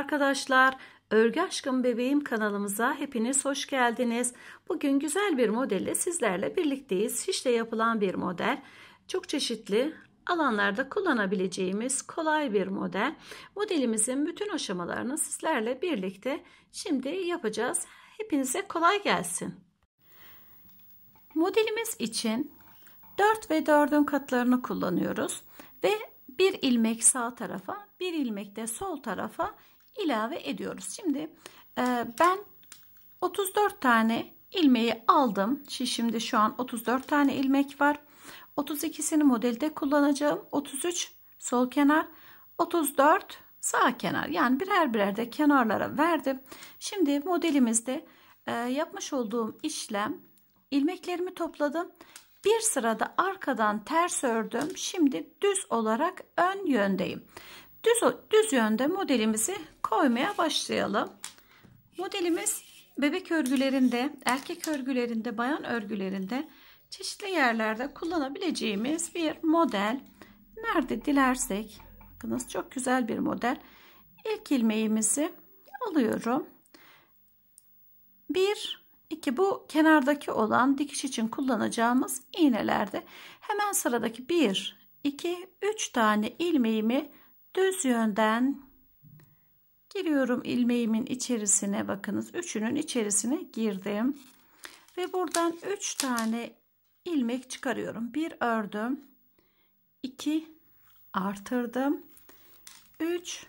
arkadaşlar. Örgü Aşkım Bebeğim kanalımıza hepiniz hoş geldiniz. Bugün güzel bir modelle sizlerle birlikteyiz. Şişle yapılan bir model. Çok çeşitli alanlarda kullanabileceğimiz kolay bir model. Modelimizin bütün aşamalarını sizlerle birlikte şimdi yapacağız. Hepinize kolay gelsin. Modelimiz için 4 ve 4'ün katlarını kullanıyoruz ve bir ilmek sağ tarafa, bir ilmek de sol tarafa ilave ediyoruz. Şimdi e, ben 34 tane ilmeği aldım. Şişimde şu an 34 tane ilmek var. 32'sini modelde kullanacağım. 33 sol kenar, 34 sağ kenar. Yani birer birer de kenarlara verdim. Şimdi modelimizde e, yapmış olduğum işlem ilmeklerimi topladım. Bir sırada arkadan ters ördüm. Şimdi düz olarak ön yöndeyim. Düz, düz yönde modelimizi koymaya başlayalım. Modelimiz bebek örgülerinde, erkek örgülerinde, bayan örgülerinde çeşitli yerlerde kullanabileceğimiz bir model. Nerede dilersek, bakınız çok güzel bir model. İlk ilmeğimizi alıyorum. Bir, iki bu kenardaki olan dikiş için kullanacağımız iğnelerde. Hemen sıradaki bir, iki, üç tane ilmeğimi düz yönden giriyorum ilmeğimin içerisine bakınız üçünün içerisine girdim ve buradan üç tane ilmek çıkarıyorum bir ördüm iki artırdım üç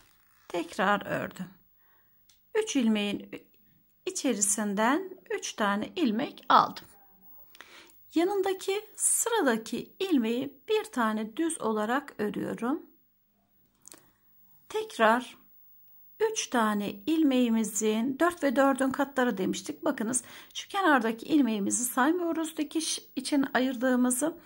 tekrar ördüm üç ilmeğin içerisinden üç tane ilmek aldım yanındaki sıradaki ilmeği bir tane düz olarak örüyorum tekrar 3 tane ilmeğimizin 4 ve 4'ün katları demiştik. Bakınız şu kenardaki ilmeğimizi saymıyoruz dikiş için ayırdığımızı.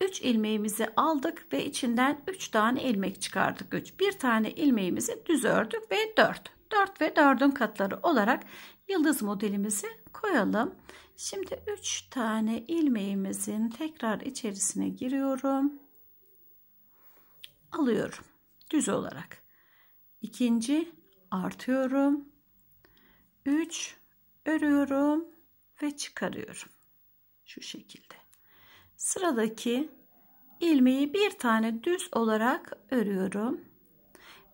3 ilmeğimizi aldık ve içinden 3 tane ilmek çıkardık. 3 bir tane ilmeğimizi düz ördük ve 4. 4 ve 4'ün katları olarak yıldız modelimizi koyalım. Şimdi 3 tane ilmeğimizin tekrar içerisine giriyorum. Alıyorum düz olarak ikinci artıyorum 3 örüyorum ve çıkarıyorum şu şekilde sıradaki ilmeği bir tane düz olarak örüyorum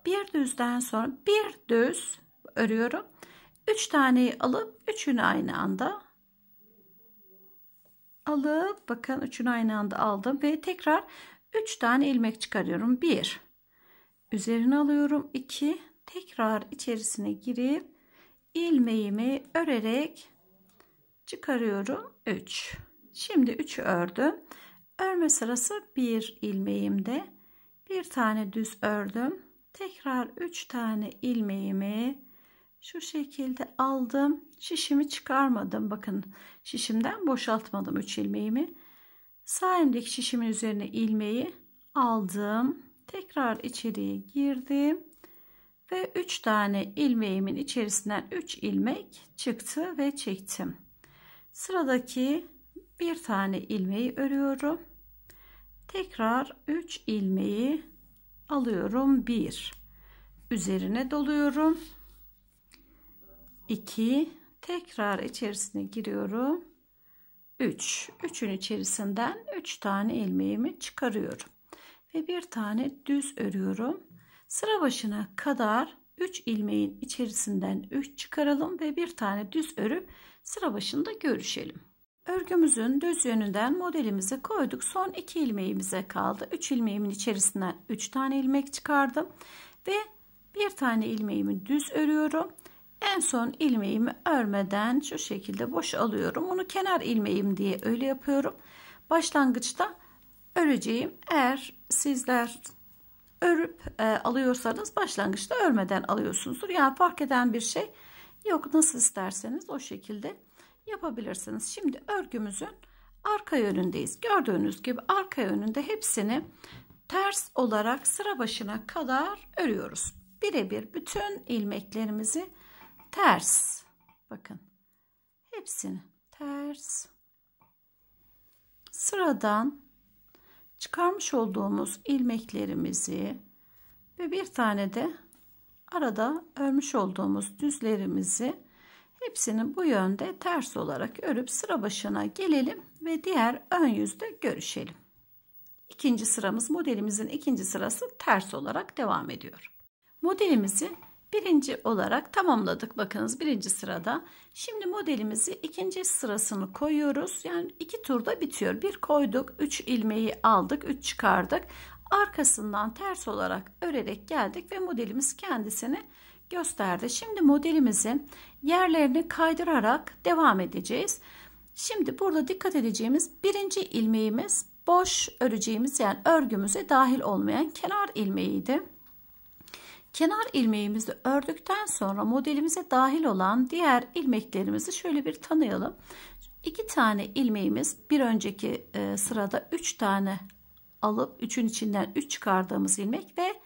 bir düzden sonra bir düz örüyorum 3 taneyi alıp üçünü aynı anda alıp bakın üçünü aynı anda aldım ve tekrar 3 tane ilmek çıkarıyorum 1 üzerine alıyorum 2 tekrar içerisine girip ilmeğimi örerek çıkarıyorum 3 şimdi 3'ü ördüm örme sırası 1 ilmeğimde bir tane düz ördüm tekrar 3 tane ilmeğimi şu şekilde aldım şişimi çıkarmadım bakın şişimden boşaltmadım 3 ilmeğimi sağ elimdeki şişimin üzerine ilmeği aldım tekrar içeriye girdim ve 3 tane ilmeğimin içerisinden 3 ilmek çıktı ve çektim sıradaki bir tane ilmeği örüyorum tekrar 3 ilmeği alıyorum 1 üzerine doluyorum 2 tekrar içerisine giriyorum 3 üçün içerisinden 3 tane ilmeğimi çıkarıyorum ve bir tane düz örüyorum. Sıra başına kadar 3 ilmeğin içerisinden 3 çıkaralım ve bir tane düz örüp sıra başında görüşelim. Örgümüzün düz yönünden modelimize koyduk. Son 2 ilmeğimize kaldı. 3 ilmeğimin içerisinden 3 tane ilmek çıkardım ve bir tane ilmeğimi düz örüyorum. En son ilmeğimi örmeden şu şekilde boş alıyorum. Onu kenar ilmeğim diye öyle yapıyorum. Başlangıçta öreceğim. Eğer sizler örüp e, alıyorsanız başlangıçta örmeden alıyorsunuzdur. Yani fark eden bir şey yok. Nasıl isterseniz o şekilde yapabilirsiniz. Şimdi örgümüzün arka yönündeyiz. Gördüğünüz gibi arka yönünde hepsini ters olarak sıra başına kadar örüyoruz. Birebir bütün ilmeklerimizi ters. Bakın. Hepsini ters. Sıradan çıkarmış olduğumuz ilmeklerimizi ve bir tane de arada örmüş olduğumuz düzlerimizi hepsini bu yönde ters olarak örüp sıra başına gelelim ve diğer ön yüzde görüşelim. İkinci sıramız modelimizin ikinci sırası ters olarak devam ediyor. Modelimizi Birinci olarak tamamladık. Bakınız birinci sırada. Şimdi modelimizi ikinci sırasını koyuyoruz. Yani iki turda bitiyor. Bir koyduk. Üç ilmeği aldık. Üç çıkardık. Arkasından ters olarak örerek geldik ve modelimiz kendisini gösterdi. Şimdi modelimizin yerlerini kaydırarak devam edeceğiz. Şimdi burada dikkat edeceğimiz birinci ilmeğimiz boş öreceğimiz yani örgümüze dahil olmayan kenar ilmeğiydi. Kenar ilmeğimizi ördükten sonra modelimize dahil olan diğer ilmeklerimizi şöyle bir tanıyalım. 2 tane ilmeğimiz bir önceki e, sırada 3 tane alıp 3'ün içinden 3 çıkardığımız ilmek ve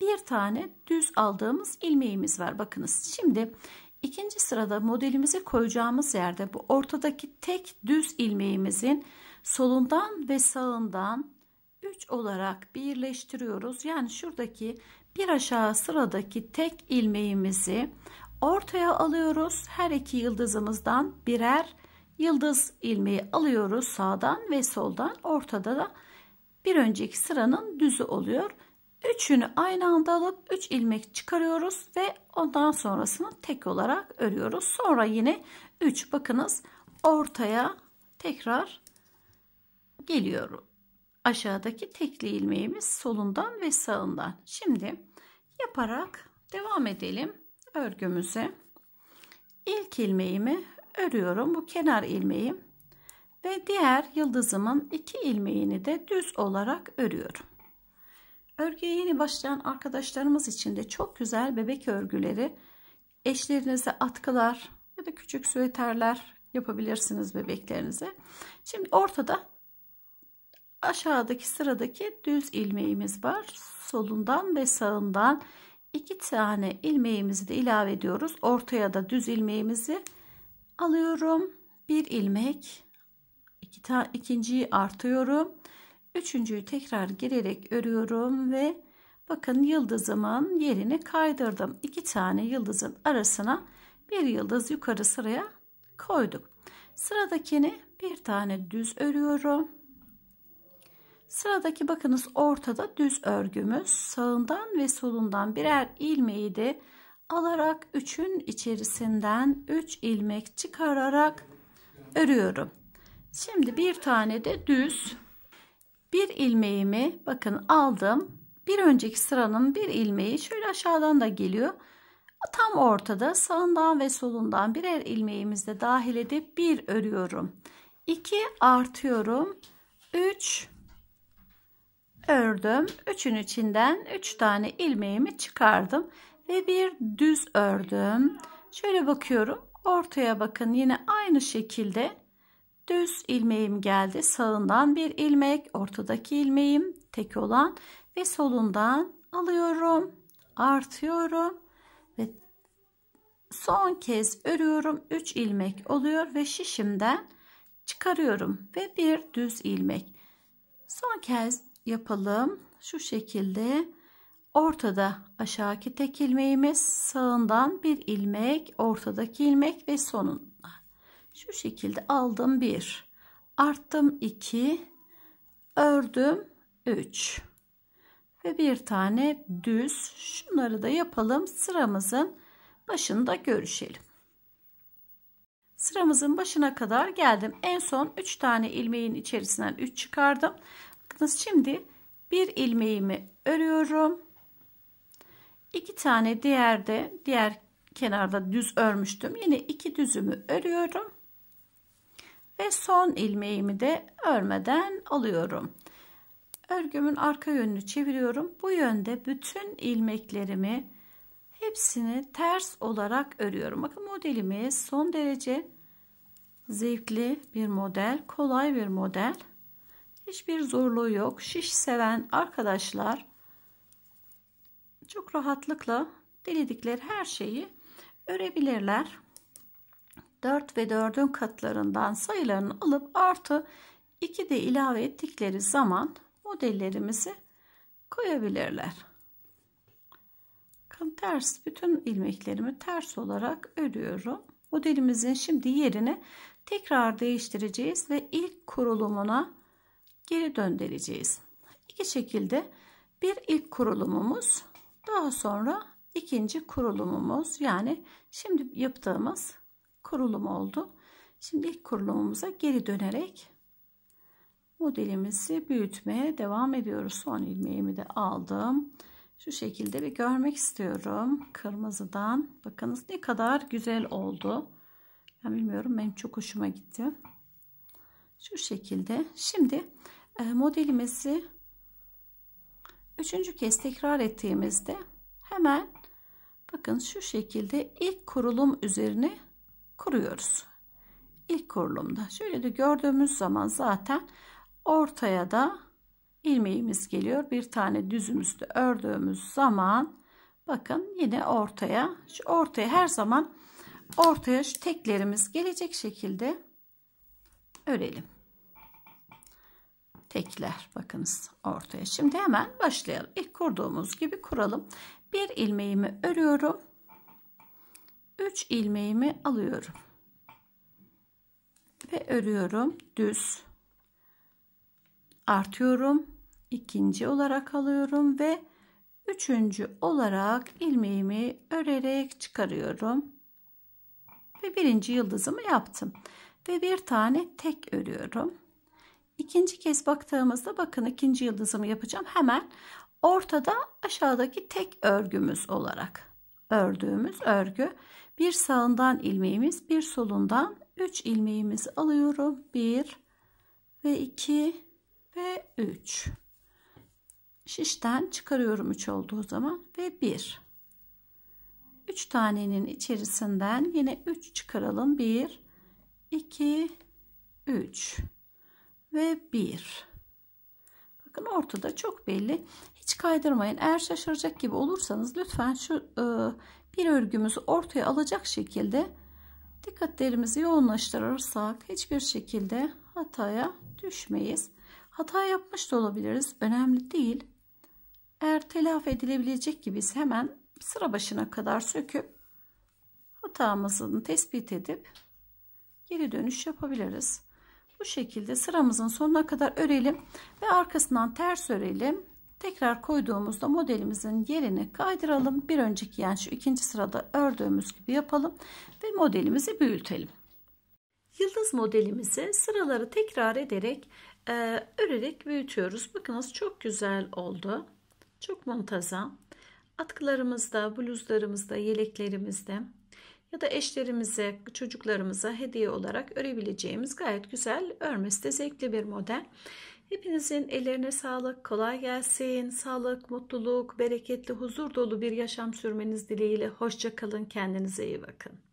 bir tane düz aldığımız ilmeğimiz var. Bakınız şimdi ikinci sırada modelimizi koyacağımız yerde bu ortadaki tek düz ilmeğimizin solundan ve sağından 3 olarak birleştiriyoruz. Yani şuradaki bir aşağı sıradaki tek ilmeğimizi ortaya alıyoruz. Her iki yıldızımızdan birer yıldız ilmeği alıyoruz sağdan ve soldan. Ortada da bir önceki sıranın düzü oluyor. Üçünü aynı anda alıp 3 ilmek çıkarıyoruz ve ondan sonrasını tek olarak örüyoruz. Sonra yine 3 bakınız ortaya tekrar geliyoruz aşağıdaki tekli ilmeğimiz solundan ve sağından. Şimdi yaparak devam edelim örgümüze. İlk ilmeğimi örüyorum. Bu kenar ilmeğim ve diğer yıldızımın iki ilmeğini de düz olarak örüyorum. Örgüye yeni başlayan arkadaşlarımız için de çok güzel bebek örgüleri eşlerinize atkılar ya da küçük süveterler yapabilirsiniz bebeklerinize. Şimdi ortada aşağıdaki sıradaki düz ilmeğimiz var. Solundan ve sağından iki tane ilmeğimizi de ilave ediyoruz. Ortaya da düz ilmeğimizi alıyorum. Bir ilmek, iki tane ikinciyi artıyorum. Üçüncüyü tekrar girerek örüyorum ve bakın yıldızımın yerini kaydırdım. İki tane yıldızın arasına bir yıldız yukarı sıraya koydum. Sıradakini bir tane düz örüyorum Sıradaki bakınız ortada düz örgümüz sağından ve solundan birer ilmeği de alarak 3'ün içerisinden 3 ilmek çıkararak örüyorum. Şimdi bir tane de düz bir ilmeğimi bakın aldım. Bir önceki sıranın bir ilmeği şöyle aşağıdan da geliyor. Tam ortada sağından ve solundan birer ilmeğimizde dahil edip bir örüyorum. 2 artıyorum. 3 ördüm. Üçün içinden 3 tane ilmeğimi çıkardım ve bir düz ördüm. Şöyle bakıyorum. Ortaya bakın yine aynı şekilde düz ilmeğim geldi. Sağından bir ilmek, ortadaki ilmeğim tek olan ve solundan alıyorum, artıyorum ve son kez örüyorum. 3 ilmek oluyor ve şişimden çıkarıyorum ve bir düz ilmek. Son kez yapalım. Şu şekilde ortada aşağıki tek ilmeğimiz sağından bir ilmek ortadaki ilmek ve sonunda şu şekilde aldım bir arttım iki ördüm üç ve bir tane düz şunları da yapalım sıramızın başında görüşelim sıramızın başına kadar geldim en son üç tane ilmeğin içerisinden üç çıkardım Bakınız şimdi bir ilmeğimi örüyorum. İki tane diğer de diğer kenarda düz örmüştüm. Yine iki düzümü örüyorum. Ve son ilmeğimi de örmeden alıyorum. Örgümün arka yönünü çeviriyorum. Bu yönde bütün ilmeklerimi hepsini ters olarak örüyorum. Bakın modelimiz son derece zevkli bir model, kolay bir model. Hiçbir zorluğu yok. Şiş seven arkadaşlar çok rahatlıkla diledikleri her şeyi örebilirler. 4 ve 4'ün katlarından sayılarını alıp artı 2 de ilave ettikleri zaman modellerimizi koyabilirler. Bakın ters bütün ilmeklerimi ters olarak örüyorum. Modelimizin şimdi yerini tekrar değiştireceğiz ve ilk kurulumuna geri döndüreceğiz. İki şekilde bir ilk kurulumumuz daha sonra ikinci kurulumumuz yani şimdi yaptığımız kurulum oldu. Şimdi ilk kurulumumuza geri dönerek modelimizi büyütmeye devam ediyoruz. Son ilmeğimi de aldım. Şu şekilde bir görmek istiyorum. Kırmızıdan. Bakınız ne kadar güzel oldu. Ben bilmiyorum benim çok hoşuma gitti. Şu şekilde. Şimdi e, modelimizi üçüncü kez tekrar ettiğimizde hemen bakın şu şekilde ilk kurulum üzerine kuruyoruz. ilk kurulumda şöyle de gördüğümüz zaman zaten ortaya da ilmeğimiz geliyor. Bir tane düzümüzde ördüğümüz zaman bakın yine ortaya şu ortaya her zaman ortaya şu teklerimiz gelecek şekilde örelim. Tekler bakınız ortaya. Şimdi hemen başlayalım. İlk kurduğumuz gibi kuralım. Bir ilmeğimi örüyorum. 3 ilmeğimi alıyorum. Ve örüyorum düz. Artıyorum. İkinci olarak alıyorum ve üçüncü olarak ilmeğimi örerek çıkarıyorum ve birinci yıldızımı yaptım ve bir tane tek örüyorum. İkinci kez baktığımızda bakın ikinci yıldızımı yapacağım. Hemen ortada aşağıdaki tek örgümüz olarak ördüğümüz örgü bir sağından ilmeğimiz bir solundan 3 ilmeğimizi alıyorum. 1 ve 2 ve 3. Şişten çıkarıyorum 3 olduğu zaman ve 1. 3 tanenin içerisinden yine 3 çıkaralım. 1 2, 3 ve 1. Bakın ortada çok belli. Hiç kaydırmayın. Eğer şaşıracak gibi olursanız lütfen şu e, bir örgümüzü ortaya alacak şekilde dikkatlerimizi yoğunlaştırırsak hiçbir şekilde hataya düşmeyiz. Hata yapmış da olabiliriz. Önemli değil. Eğer telafi edilebilecek gibiyiz hemen sıra başına kadar söküp hatamızı tespit edip geri dönüş yapabiliriz. Bu şekilde sıramızın sonuna kadar örelim ve arkasından ters örelim. Tekrar koyduğumuzda modelimizin yerini kaydıralım. Bir önceki yani şu ikinci sırada ördüğümüz gibi yapalım ve modelimizi büyütelim. Yıldız modelimizi sıraları tekrar ederek e, örerek büyütüyoruz. Bakınız çok güzel oldu. Çok muntazam. Atkılarımızda, bluzlarımızda, yeleklerimizde ya da eşlerimize, çocuklarımıza hediye olarak örebileceğimiz gayet güzel örmesi de zevkli bir model. Hepinizin ellerine sağlık, kolay gelsin, sağlık, mutluluk, bereketli, huzur dolu bir yaşam sürmeniz dileğiyle. Hoşça kalın, kendinize iyi bakın.